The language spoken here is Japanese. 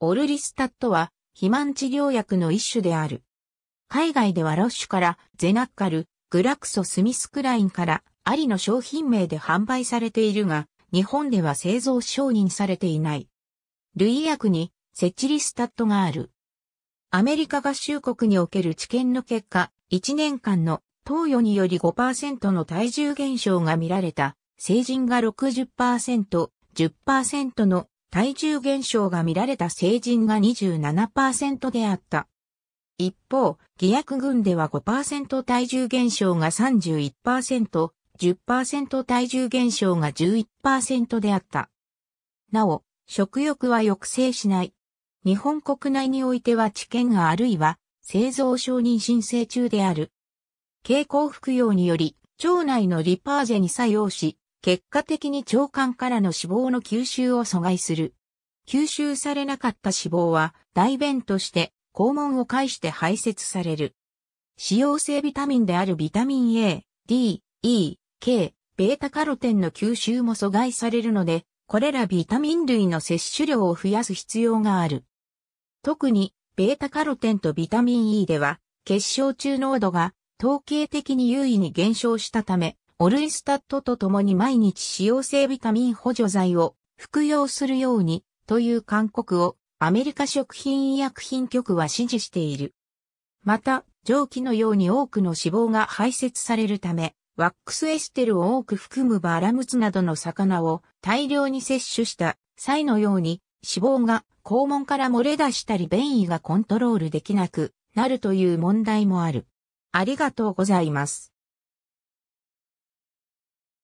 オルリスタットは肥満治療薬の一種である。海外ではロッシュからゼナッカル、グラクソスミスクラインからアリの商品名で販売されているが、日本では製造承認されていない。類薬にセチリスタットがある。アメリカ合衆国における治験の結果、1年間の投与により5%の体重減少が見られた、成人が60%、10%の体重減少が見られた成人が27%であった。一方、偽薬群では5%体重減少が31%、10%体重減少が11%であった。なお、食欲は抑制しない。日本国内においては知見があるいは製造承認申請中である。経口服用により、腸内のリパーゼに作用し、結果的に腸管からの脂肪の吸収を阻害する。吸収されなかった脂肪は大便として肛門を介して排泄される。使用性ビタミンであるビタミン A、D、E、K、ベータカロテンの吸収も阻害されるので、これらビタミン類の摂取量を増やす必要がある。特に、ベータカロテンとビタミン E では、結晶中濃度が統計的に優位に減少したため、オルイスタットと共に毎日使用性ビタミン補助剤を服用するようにという勧告をアメリカ食品医薬品局は指示している。また、蒸気のように多くの脂肪が排泄されるため、ワックスエステルを多く含むバラムツなどの魚を大量に摂取した際のように脂肪が肛門から漏れ出したり便意がコントロールできなくなるという問題もある。ありがとうございます。